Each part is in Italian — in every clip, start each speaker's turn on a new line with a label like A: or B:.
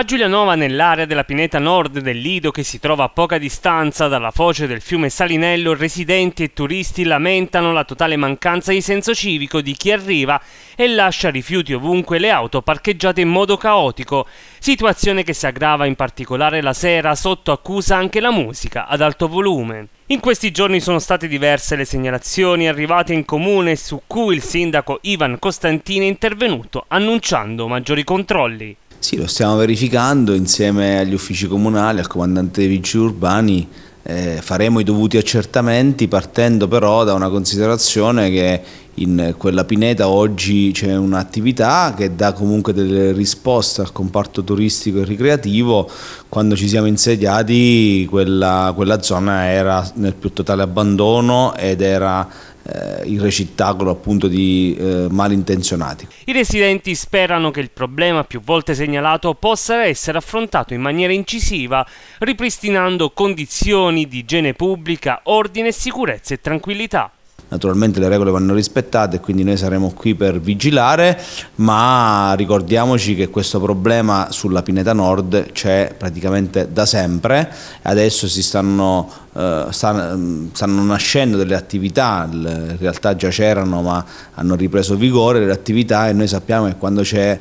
A: A Giulianova, nell'area della pineta nord del Lido che si trova a poca distanza dalla foce del fiume Salinello, residenti e turisti lamentano la totale mancanza di senso civico di chi arriva e lascia rifiuti ovunque le auto parcheggiate in modo caotico, situazione che si aggrava in particolare la sera sotto accusa anche la musica ad alto volume. In questi giorni sono state diverse le segnalazioni arrivate in comune su cui il sindaco Ivan Costantini è intervenuto annunciando maggiori controlli.
B: Sì, lo stiamo verificando insieme agli uffici comunali, al comandante dei vigili urbani, eh, faremo i dovuti accertamenti partendo però da una considerazione che in quella pineta oggi c'è un'attività che dà comunque delle risposte al comparto turistico e ricreativo. Quando ci siamo insediati quella, quella zona era nel più totale abbandono ed era eh, il recittacolo appunto di eh, malintenzionati.
A: I residenti sperano che il problema più volte segnalato possa essere affrontato in maniera incisiva, ripristinando condizioni di igiene pubblica, ordine, sicurezza e tranquillità
B: naturalmente le regole vanno rispettate e quindi noi saremo qui per vigilare, ma ricordiamoci che questo problema sulla Pineta Nord c'è praticamente da sempre, adesso si stanno, eh, stanno, stanno nascendo delle attività, in realtà già c'erano ma hanno ripreso vigore le attività e noi sappiamo che quando c'è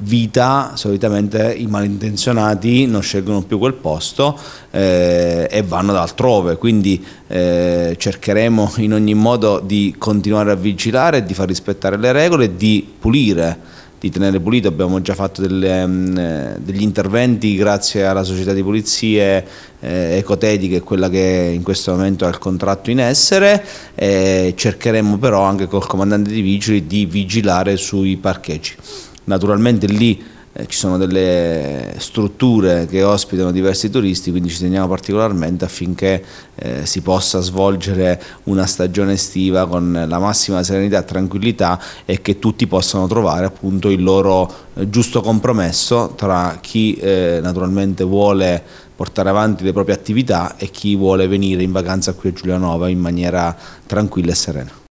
B: vita solitamente i malintenzionati non scelgono più quel posto eh, e vanno da altrove, quindi eh, cercheremo in ogni modo di continuare a vigilare, di far rispettare le regole, di pulire di tenere pulito, abbiamo già fatto delle, mm, eh, degli interventi grazie alla società di pulizie eh, Ecotedi che è quella che in questo momento ha il contratto in essere e eh, cercheremo però anche col comandante di vigili di vigilare sui parcheggi. Naturalmente lì eh, ci sono delle strutture che ospitano diversi turisti, quindi ci teniamo particolarmente affinché eh, si possa svolgere una stagione estiva con la massima serenità e tranquillità e che tutti possano trovare appunto il loro eh, giusto compromesso tra chi eh, naturalmente vuole portare avanti le proprie attività e chi vuole venire in vacanza qui a Giulianova in maniera tranquilla e serena.